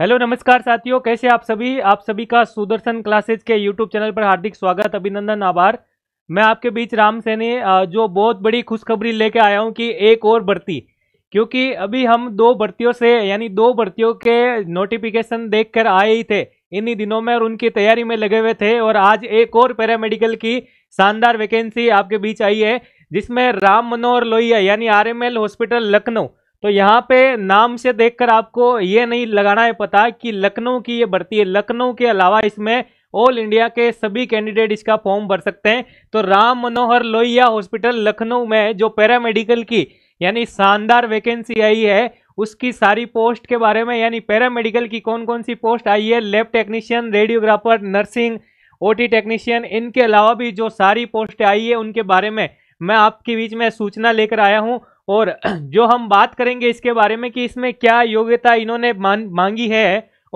hello नमस्कार साथियों कैसे आप सभी आप सभी का सुदर्शन क्लासेज के यूट्यूब चैनल पर हार्दिक स्वागत अभिनंदन आभार मैं आपके बीच राम सैनी जो बहुत बड़ी खुशखबरी लेके आया हूं कि एक और भर्ती क्योंकि अभी हम दो भर्तियों से यानी दो भर्तियों के नोटिफिकेशन देख कर आए ही थे इन्हीं दिनों में और उनकी तैयारी में लगे हुए थे और आज एक और पैरामेडिकल की शानदार वैकेंसी आपके बीच आई है जिसमें राम मनोहर लोहिया यानी आर हॉस्पिटल लखनऊ तो यहाँ पे नाम से देखकर आपको ये नहीं लगाना है पता कि लखनऊ की ये भर्ती है लखनऊ के अलावा इसमें ऑल इंडिया के सभी कैंडिडेट इसका फॉर्म भर सकते हैं तो राम मनोहर लोहिया हॉस्पिटल लखनऊ में जो पैरामेडिकल की यानी शानदार वैकेंसी आई है उसकी सारी पोस्ट के बारे में यानी पैरामेडिकल की कौन कौन सी पोस्ट आई है lab technician radiographer nursing OT technician इनके अलावा भी जो सारी पोस्ट आई है उनके बारे में मैं आपके बीच में सूचना लेकर आया हूँ और जो हम बात करेंगे इसके बारे में कि इसमें क्या योग्यता इन्होंने मांगी है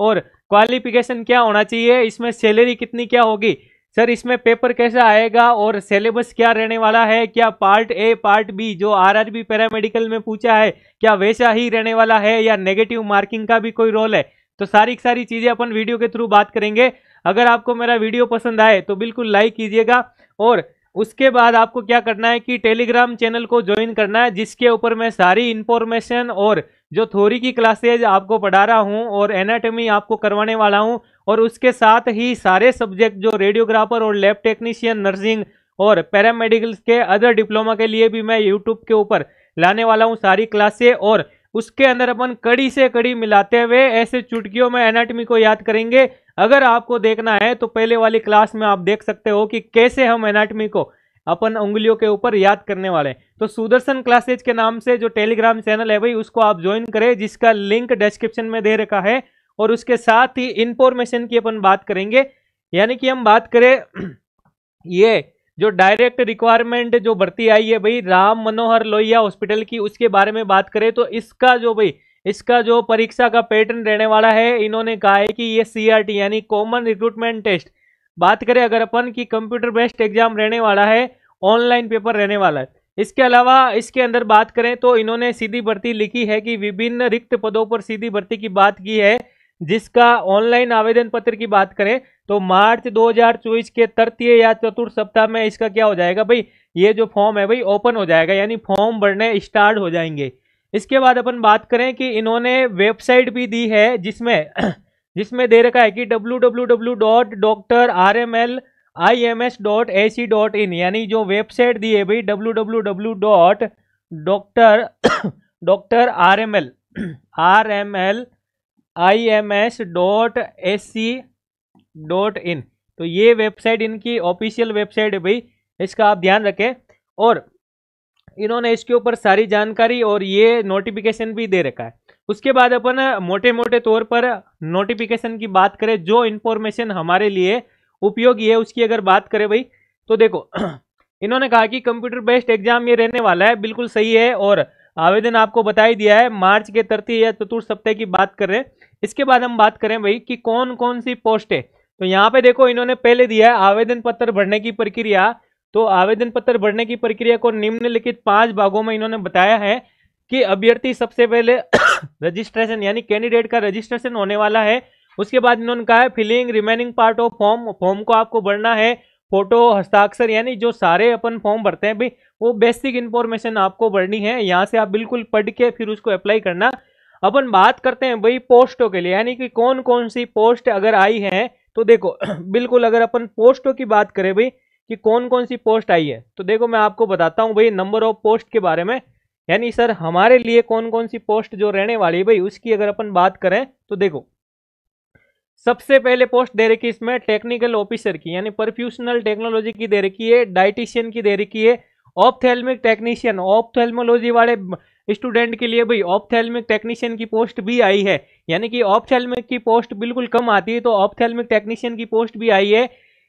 और क्वालिफिकेशन क्या होना चाहिए इसमें सैलरी कितनी क्या होगी सर इसमें पेपर कैसा आएगा और सिलेबस क्या रहने वाला है क्या पार्ट ए पार्ट बी जो आरआरबी पैरामेडिकल में पूछा है क्या वैसा ही रहने वाला है या नेगेटिव मार्किंग का भी कोई रोल है तो सारी सारी चीज़ें अपन वीडियो के थ्रू बात करेंगे अगर आपको मेरा वीडियो पसंद आए तो बिल्कुल लाइक कीजिएगा और उसके बाद आपको क्या करना है कि टेलीग्राम चैनल को ज्वाइन करना है जिसके ऊपर मैं सारी इन्फॉर्मेशन और जो थोरी की क्लासेज आपको पढ़ा रहा हूँ और एनाटॉमी आपको करवाने वाला हूँ और उसके साथ ही सारे सब्जेक्ट जो रेडियोग्राफर और लैब टेक्नीशियन नर्सिंग और पैरामेडिकल्स के अदर डिप्लोमा के लिए भी मैं यूट्यूब के ऊपर लाने वाला हूँ सारी क्लासे और उसके अंदर अपन कड़ी से कड़ी मिलाते हुए ऐसे चुटकियों में एनाटमी को याद करेंगे अगर आपको देखना है तो पहले वाली क्लास में आप देख सकते हो कि कैसे हम एनाटमी को अपन उंगलियों के ऊपर याद करने वाले हैं तो सुदर्शन क्लासेज के नाम से जो टेलीग्राम चैनल है भाई उसको आप ज्वाइन करें जिसका लिंक डिस्क्रिप्शन में दे रखा है और उसके साथ ही इंफॉर्मेशन की अपन बात करेंगे यानी कि हम बात करें ये जो डायरेक्ट रिक्वायरमेंट जो भर्ती आई है भाई राम मनोहर लोहिया हॉस्पिटल की उसके बारे में बात करें तो इसका जो भाई इसका जो परीक्षा का पैटर्न रहने वाला है इन्होंने कहा है कि ये सीआरटी यानी कॉमन रिक्रूटमेंट टेस्ट बात करें अगर अपन की कंप्यूटर बेस्ड एग्जाम रहने वाला है ऑनलाइन पेपर रहने वाला है इसके अलावा इसके अंदर बात करें तो इन्होंने सीधी भर्ती लिखी है कि विभिन्न रिक्त पदों पर सीधी भर्ती की बात की है जिसका ऑनलाइन आवेदन पत्र की बात करें तो मार्च 2024 के तृतीय या चतुर्थ सप्ताह में इसका क्या हो जाएगा भाई ये जो फॉर्म है भाई ओपन हो जाएगा यानी फॉर्म भरने स्टार्ट हो जाएंगे इसके बाद अपन बात करें कि इन्होंने वेबसाइट भी दी है जिसमें जिसमें दे रखा है कि W W W dot doctor R M L I M S dot A C dot in यानी जो वेबसाइट दी है भाई W W W dot doctor doctor R M L R M L I M S dot S C dot in तो ये website इनकी official website है भाई इसका आप ध्यान रखें और इन्होंने इसके ऊपर सारी जानकारी और ये नोटिफिकेशन भी दे रखा है उसके बाद अपन मोटे मोटे तौर पर नोटिफिकेशन की बात करें जो इन्फॉर्मेशन हमारे लिए उपयोगी है उसकी अगर बात करें भाई तो देखो इन्होंने कहा कि कंप्यूटर बेस्ड एग्जाम ये रहने वाला है बिल्कुल सही है और आवेदन आपको बता ही दिया है मार्च के तृतीय या चतुर्थ सप्ताह की बात कर रहे हैं इसके बाद हम बात करें भाई कि कौन कौन सी पोस्ट है तो यहाँ पे देखो इन्होंने पहले दिया है आवेदन पत्र भरने की प्रक्रिया तो आवेदन पत्र भरने की प्रक्रिया को निम्नलिखित पांच भागों में इन्होंने बताया है कि अभ्यर्थी सबसे पहले रजिस्ट्रेशन यानी कैंडिडेट का रजिस्ट्रेशन होने वाला है उसके बाद इन्होंने कहा है filling remaining part of form form को आपको भरना है फोटो हस्ताक्षर यानी जो सारे अपन फॉर्म भरते हैं भाई वो बेसिक इन्फॉर्मेशन आपको भरनी है यहाँ से आप बिल्कुल पढ़ के फिर उसको अप्लाई करना अपन बात करते हैं भाई पोस्टों के लिए यानी कि कौन कौन सी पोस्ट अगर आई है तो देखो बिल्कुल अगर अपन पोस्टों की बात करें भाई कि कौन कौन सी पोस्ट आई है तो देखो मैं आपको बताता हूँ भाई नंबर ऑफ पोस्ट के बारे में यानी सर हमारे लिए कौन कौन सी पोस्ट जो रहने वाली है भाई उसकी अगर अपन बात करें तो देखो सबसे पहले पोस्ट दे रखी है इसमें टेक्निकल ऑफिसर की यानी परफ्यूशनल टेक्नोलॉजी की दे रखी है डाइटिशियन की दे रखी है ऑप्थेल्मिक टेक्नीशियन ऑपथेलमोलॉजी वाले स्टूडेंट के लिए भाई ऑपथेलमिक टेक्नीशियन की पोस्ट भी आई है यानी कि ऑपथेलमिक की पोस्ट बिल्कुल कम आती है तो ऑपथेलमिक टेक्नीशियन की पोस्ट भी आई है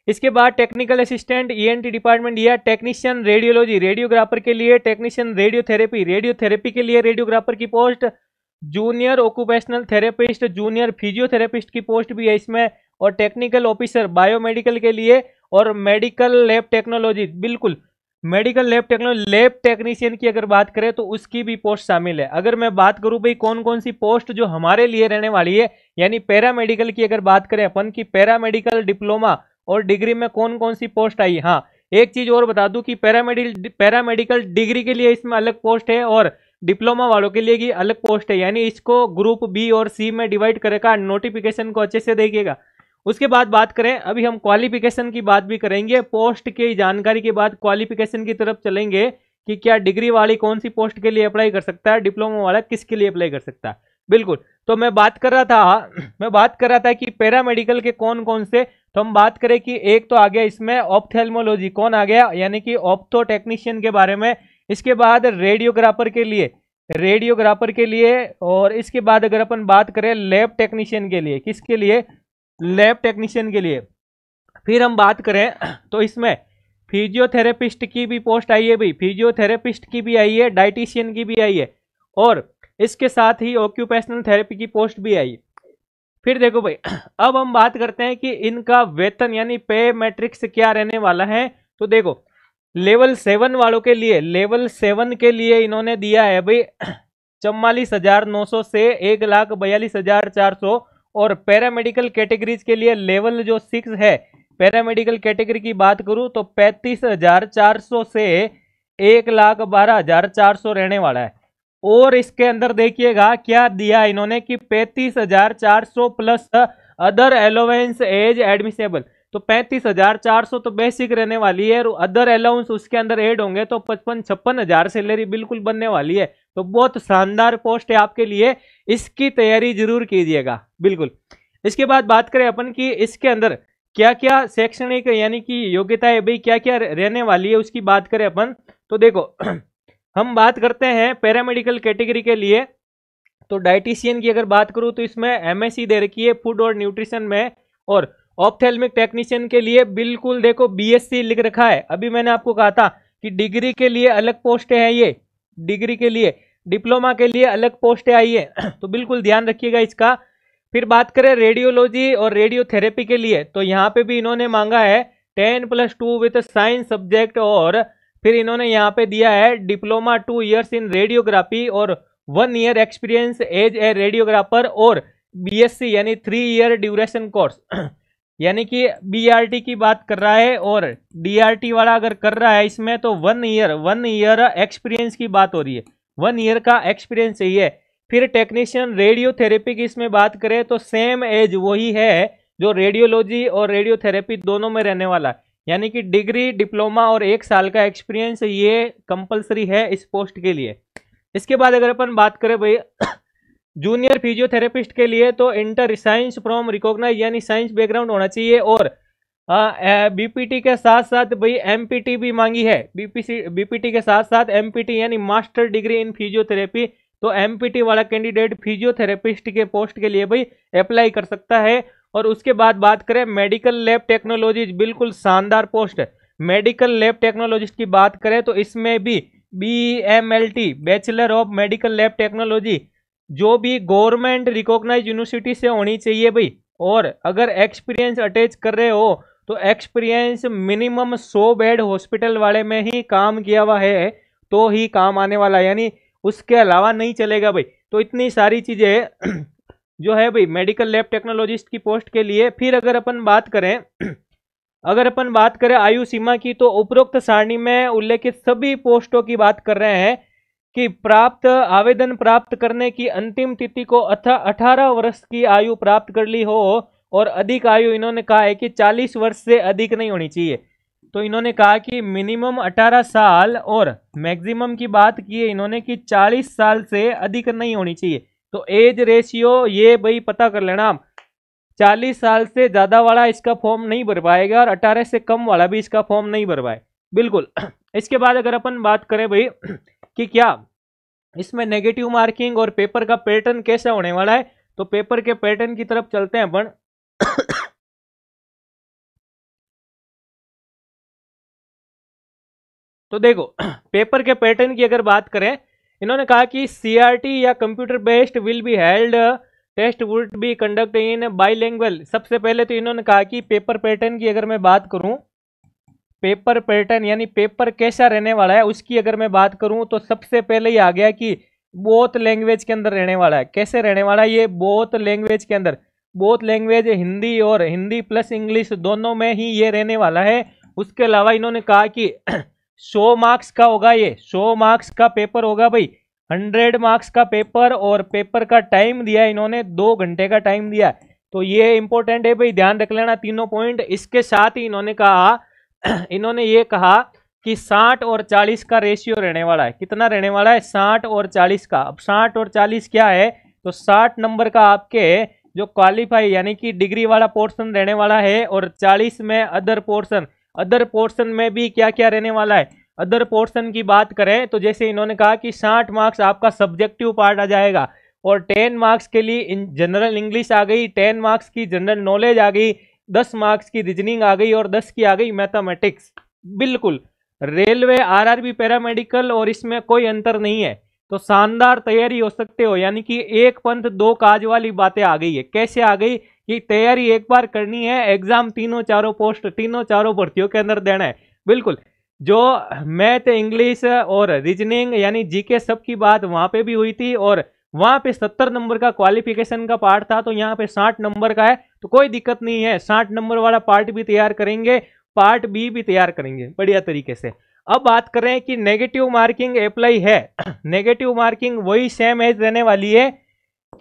इसके बाद टेक्निकल असिस्टेंट टी डिपार्टमेंट या टेक्नीशियन रेडियोलॉजी रेडियोग्राफर के लिए टेक्नीशियन रेडियोथेरेपी रेडियोथेरेपी के लिए रेडियोग्राफर की post junior occupational therapist junior physiotherapist की पोस्ट भी है इसमें और टेक्निकल ऑफिसर बायोमेडिकल के लिए और मेडिकल लैब टेक्नोलॉजी बिल्कुल medical lab technology lab technician की अगर बात करें तो उसकी भी पोस्ट शामिल है अगर मैं बात करूं भाई कौन कौन सी पोस्ट जो हमारे लिए रहने वाली है यानी पैरामेडिकल की अगर बात करें अपन की पैरामेडिकल डिप्लोमा और डिग्री में कौन कौन सी पोस्ट आई हाँ एक चीज और बता दूं कि पैरामेडिकल पैरामेडिकल डिग्री के लिए इसमें अलग पोस्ट है और डिप्लोमा वालों के लिए की अलग पोस्ट है यानी इसको ग्रुप बी और सी में डिवाइड करेगा नोटिफिकेशन को अच्छे से देखिएगा उसके बाद बात करें अभी हम क्वालिफिकेशन की बात भी करेंगे पोस्ट की जानकारी के बाद क्वालिफिकेशन की तरफ चलेंगे कि क्या डिग्री वाली कौन सी पोस्ट के लिए अप्लाई कर सकता है डिप्लोमा वाला किसके लिए अप्लाई कर सकता है बिल्कुल तो मैं बात कर रहा था मैं बात कर रहा था कि पैरामेडिकल के कौन कौन से तो हम बात करें कि एक तो आ गया इसमें ऑप्थेलमोलॉजी कौन आ गया यानी कि ऑप्थो टेक्नीशियन के बारे में इसके बाद रेडियोग्राफर के लिए रेडियोग्राफर के लिए और इसके बाद अगर अपन बात करें लैब टेक्नीशियन के लिए किसके लिए लैब टेक्नीशियन के लिए फिर हम बात करें तो इसमें फिजियोथेरेपिस्ट की भी पोस्ट आई है भाई फिजियोथेरेपिस्ट की भी आई है डाइटिशियन की भी आई है और इसके साथ ही ऑक्यूपेशनल थेरेपी की पोस्ट भी आई फिर देखो भाई अब हम बात करते हैं कि इनका वेतन यानी पे मैट्रिक्स क्या रहने वाला है तो देखो लेवल सेवन वालों के लिए लेवल सेवन के लिए इन्होंने दिया है भाई चौवालीस हजार नौ सौ से एक लाख बयालीस हजार चार सौ और पैरामेडिकल कैटेगरीज के लिए लेवल जो सिक्स है पैरामेडिकल कैटेगरी की बात करूं तो पैंतीस हजार चार सौ से एक लाख बारह हजार चार सौ रहने वाला है और इसके अंदर देखिएगा क्या दिया इन्होंने कि पैंतीस हजार चार सौ plus other allowance as admissible तो पैंतीस हजार चार सौ तो बेसिक रहने वाली है और अदर अलाउंस उसके अंदर ऐड होंगे तो पचपन छप्पन हजार सैलरी बिल्कुल बनने वाली है तो बहुत शानदार पोस्ट है आपके लिए इसकी तैयारी जरूर कीजिएगा बिल्कुल इसके बाद बात करें अपन की इसके अंदर क्या क्या शैक्षणिक यानी कि योग्यता है भाई क्या क्या रहने वाली है उसकी बात करें अपन तो देखो हम बात करते हैं पैरामेडिकल कैटेगरी के लिए तो डाइटिशियन की अगर बात करूँ तो इसमें एमएससी दे रखी है फूड और न्यूट्रिशन में और ऑप्थेलमिक टेक्नीशियन के लिए बिल्कुल देखो बीएससी लिख रखा है अभी मैंने आपको कहा था कि डिग्री के लिए अलग पोस्टें हैं ये डिग्री के लिए डिप्लोमा के लिए अलग पोस्टें आई है तो बिल्कुल ध्यान रखिएगा इसका फिर बात करें रेडियोलॉजी और रेडियोथेरेपी के लिए तो यहाँ पे भी इन्होंने मांगा है ten plus two with science subject और फिर इन्होंने यहाँ पे दिया है diploma two years in radiography और one year experience as a radiographer और बीएससी यानी थ्री ईयर ड्यूरेशन कोर्स यानी कि बी e की बात कर रहा है और डी e वाला अगर कर रहा है इसमें तो one year one year experience की बात हो रही है वन ईयर का एक्सपीरियंस चाहिए फिर टेक्नीशियन रेडियोथेरेपी की इसमें बात करें तो सेम एज वही है जो रेडियोलॉजी और रेडियोथेरेपी दोनों में रहने वाला है यानी कि डिग्री डिप्लोमा और एक साल का एक्सपीरियंस ये कंपलसरी है इस पोस्ट के लिए इसके बाद अगर अपन बात करें भाई जूनियर फिजियोथेरेपिस्ट के लिए तो इंटर साइंस फ्रॉम रिकॉग्नाइज यानी साइंस बैकग्राउंड होना चाहिए और बीपीटी के साथ साथ भाई एमपीटी भी मांगी है बीपीसी बीपीटी के साथ साथ एमपीटी यानी मास्टर डिग्री इन फिजियोथेरेपी तो एमपीटी वाला कैंडिडेट फिजियोथेरेपिस्ट के पोस्ट के लिए भाई अप्लाई कर सकता है और उसके बाद बात करें मेडिकल लैब टेक्नोलॉजी बिल्कुल शानदार पोस्ट मेडिकल लैब टेक्नोलॉजिस्ट की बात करें तो इसमें भी B M L T bachelor of medical lab technology जो भी गवर्नमेंट रिकॉग्नाइज यूनिवर्सिटी से होनी चाहिए भाई और अगर एक्सपीरियंस अटैच कर रहे हो तो एक्सपीरियंस मिनिमम सौ बेड हॉस्पिटल वाले में ही काम किया हुआ है तो ही काम आने वाला है यानी उसके अलावा नहीं चलेगा भाई तो इतनी सारी चीज़ें जो है भाई मेडिकल लैब टेक्नोलॉजिस्ट की पोस्ट के लिए फिर अगर अपन बात करें अगर अपन बात करें आयु सीमा की तो उपरोक्त सारणी में उल्लेखित सभी पोस्टों की बात कर रहे हैं कि प्राप्त आवेदन प्राप्त करने की अंतिम तिथि को अठारह वर्ष की आयु प्राप्त कर ली हो और अधिक आयु इन्होंने कहा है कि चालीस वर्ष से अधिक नहीं होनी चाहिए तो इन्होंने कहा कि मिनिमम अठारह साल और मैक्सिमम की बात की है इन्होंने कि चालीस साल से अधिक नहीं होनी चाहिए तो एज रेशियो ये भाई पता कर लेना आप चालीस साल से ज़्यादा वाला इसका फॉर्म नहीं भर पाएगा और अठारह से कम वाला भी इसका फॉर्म नहीं भर पाए बिल्कुल इसके बाद अगर अपन बात करें भाई कि क्या इसमें नेगेटिव मार्किंग और पेपर का पैटर्न कैसे होने वाला है तो पेपर के पैटर्न की तरफ चलते हैं अपन तो देखो पेपर के पैटर्न की अगर बात करें इन्होंने कहा कि सीआरटी या computer based will be held test would be conduct in bilingual सबसे पहले तो इन्होंने कहा कि पेपर पैटर्न की अगर मैं बात करूं पेपर पैटर्न यानी पेपर कैसा रहने वाला है उसकी अगर मैं बात करूँ तो सबसे पहले ही आ गया कि बोथ लैंग्वेज के अंदर रहने वाला है कैसे रहने वाला है ये बोथ लैंग्वेज के अंदर बोथ लैंग्वेज हिंदी और हिंदी प्लस इंग्लिश दोनों में ही ये रहने वाला है उसके अलावा इन्होंने कहा कि सो मार्क्स का होगा ये सो मार्क्स का पेपर होगा भाई हंड्रेड मार्क्स का पेपर और पेपर का टाइम दिया इन्होंने दो घंटे का टाइम दिया तो ये इंपॉर्टेंट है भाई ध्यान रख लेना तीनों पॉइंट इसके साथ ही इन्होंने कहा इन्होंने ये कहा कि 60 और 40 का रेशियो रहने वाला है कितना रहने वाला है 60 और 40 का अब 60 और 40 क्या है तो 60 नंबर का आपके जो क्वालिफाई यानी कि डिग्री वाला पोर्शन रहने वाला है और 40 में अदर पोर्शन अदर पोर्शन में भी क्या क्या रहने वाला है अदर पोर्शन की बात करें तो जैसे इन्होंने कहा कि 60 मार्क्स आपका सब्जेक्टिव पार्ट आ जाएगा और 10 मार्क्स के लिए जनरल इंग्लिश आ गई 10 मार्क्स की जनरल नॉलेज आ गई दस मार्क्स की रीजनिंग आ गई और दस की आ गई मैथामेटिक्स बिल्कुल रेलवे आरआरबी पैरामेडिकल और इसमें कोई अंतर नहीं है तो शानदार तैयारी हो सकते हो यानी कि एक पंथ दो काज वाली बातें आ गई है कैसे आ गई कि तैयारी एक बार करनी है एग्जाम तीनों चारों पोस्ट तीनों चारों भर्तियों के अंदर देना है बिल्कुल जो मैथ इंग्लिश और रीजनिंग यानी जीके सब की बात वहाँ पे भी हुई थी और वहाँ पे सत्तर नंबर का क्वालिफिकेशन का पार्ट था तो यहाँ पे साठ नंबर का है तो कोई दिक्कत नहीं है साठ नंबर वाला पार्ट भी तैयार करेंगे पार्ट बी भी तैयार करेंगे बढ़िया तरीके से अब बात करें कि नेगेटिव मार्किंग अप्लाई है नेगेटिव मार्किंग वही सेम एज रहने वाली है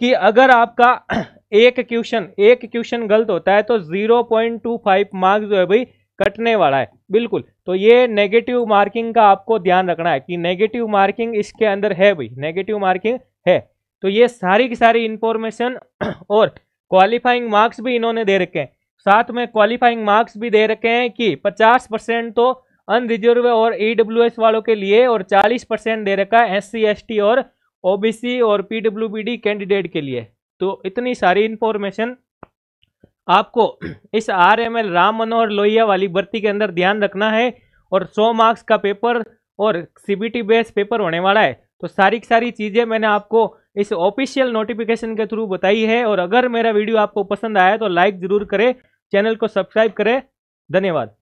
कि अगर आपका एक क्वेश्चन एक क्वेश्चन गलत होता है तो 0.25 मार्क्स जो है भाई कटने वाला है बिल्कुल तो ये नेगेटिव मार्किंग का आपको ध्यान रखना है कि नेगेटिव मार्किंग इसके अंदर है भाई नेगेटिव मार्किंग है तो ये सारी की सारी इंफॉर्मेशन और क्वालिफाइंग मार्क्स भी इन्होंने दे रखे हैं साथ में क्वालिफाइंग मार्क्स भी दे रखे हैं कि 50 परसेंट तो अनरिजर्व और ई e वालों के लिए और 40 परसेंट दे रखा है एस सी और ओबीसी और पीडब्ल्यूबीडी कैंडिडेट के लिए तो इतनी सारी इंफॉर्मेशन आपको इस R M L Ram Manohar Lohia वाली भर्ती के अंदर ध्यान रखना है और 100 मार्क्स का पेपर और सीबीटी बेस्ड पेपर होने वाला है तो सारी की सारी चीज़ें मैंने आपको इस ऑफिशियल नोटिफिकेशन के थ्रू बताई है और अगर मेरा वीडियो आपको पसंद आया तो लाइक ज़रूर करें चैनल को सब्सक्राइब करें धन्यवाद